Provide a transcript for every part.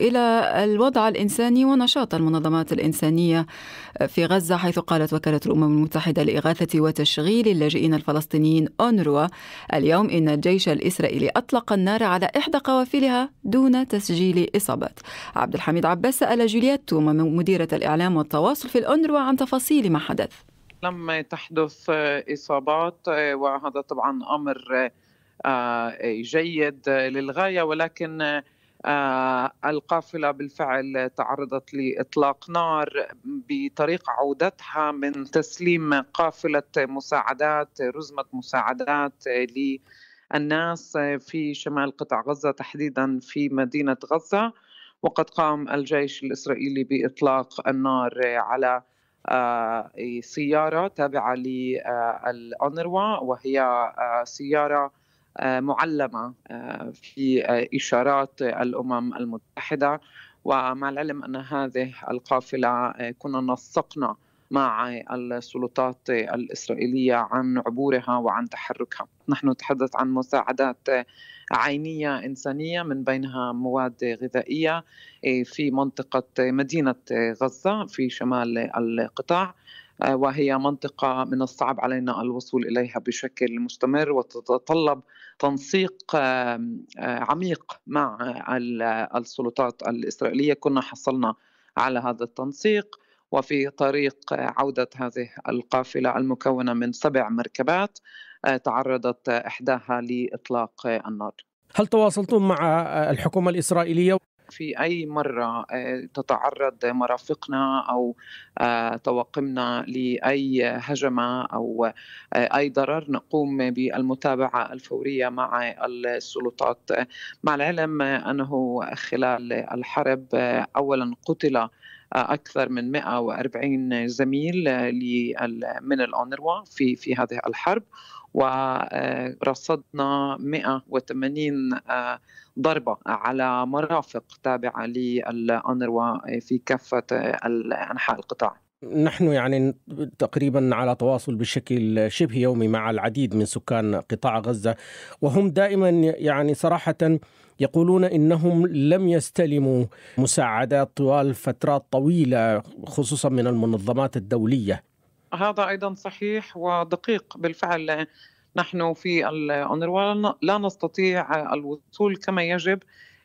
إلى الوضع الإنساني ونشاط المنظمات الإنسانية في غزة حيث قالت وكالة الأمم المتحدة لإغاثة وتشغيل اللاجئين الفلسطينيين أونروا اليوم إن الجيش الإسرائيلي أطلق النار على إحدى قوافلها دون تسجيل إصابات عبد الحميد عباس سأل جولييت توما مديرة الإعلام والتواصل في الأونروا عن تفاصيل ما حدث لم تحدث إصابات وهذا طبعا أمر آه، جيد للغاية ولكن آه، القافلة بالفعل تعرضت لإطلاق نار بطريق عودتها من تسليم قافلة مساعدات رزمة مساعدات للناس في شمال قطاع غزة تحديدا في مدينة غزة وقد قام الجيش الإسرائيلي بإطلاق النار على آه، سيارة تابعة للأونروا وهي آه، سيارة آه، معلمه آه، في آه، اشارات الامم المتحده ومع العلم ان هذه القافله كنا نسقنا مع السلطات الإسرائيلية عن عبورها وعن تحركها نحن نتحدث عن مساعدات عينية إنسانية من بينها مواد غذائية في منطقة مدينة غزة في شمال القطاع آه، وهي منطقة من الصعب علينا الوصول إليها بشكل مستمر وتتطلب تنسيق آه، عميق مع السلطات الإسرائيلية كنا حصلنا على هذا التنسيق وفي طريق عودة هذه القافلة المكونة من سبع مركبات آه، تعرضت إحداها لإطلاق النار هل تواصلتم مع الحكومة الإسرائيلية؟ في أي مرة آه، تتعرض مرافقنا أو طواقمنا آه، لأي هجمة أو آه، أي ضرر نقوم بالمتابعة الفورية مع السلطات مع العلم أنه خلال الحرب أولا قتل اكثر من 140 زميل آه، من الاونروا في في هذه الحرب ورصدنا آه، 180 آه، ضربة على مرافق تابعة للأنروا في كافة أنحاء القطاع نحن يعني تقريبا على تواصل بشكل شبه يومي مع العديد من سكان قطاع غزه وهم دائما يعني صراحه يقولون انهم لم يستلموا مساعدات طوال فترات طويله خصوصا من المنظمات الدوليه. هذا ايضا صحيح ودقيق بالفعل نحن في الأونروا لا نستطيع الوصول كما يجب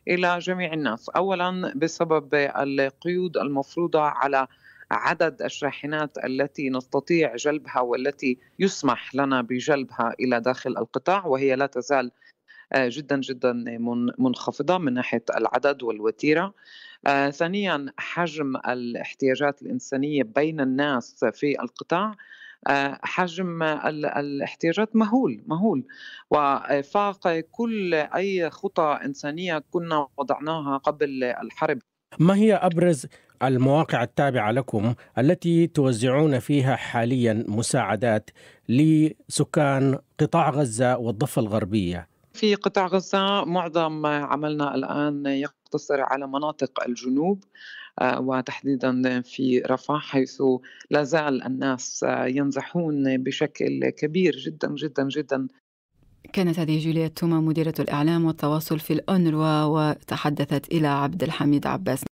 الى جميع الناس، اولا بسبب القيود المفروضه على عدد الشاحنات التي نستطيع جلبها والتي يسمح لنا بجلبها الى داخل القطاع وهي لا تزال آه، جدا جدا منخفضه من ناحيه العدد والوتيره. آه، ثانيا حجم الاحتياجات الانسانيه بين الناس في القطاع آه، حجم الاحتياجات مهول مهول وفاق كل اي خطى انسانيه كنا وضعناها قبل الحرب ما هي أبرز المواقع التابعة لكم التي توزعون فيها حاليا مساعدات لسكان قطاع غزة والضفة الغربية؟ في قطاع غزة معظم عملنا الآن يقتصر على مناطق الجنوب آه، وتحديدا في رفح حيث لا زال الناس آه، ينزحون بشكل كبير جدا جدا جدا كانت هذه جوليا توما مديرة الإعلام والتواصل في الأونروا وتحدثت إلى عبد الحميد عباس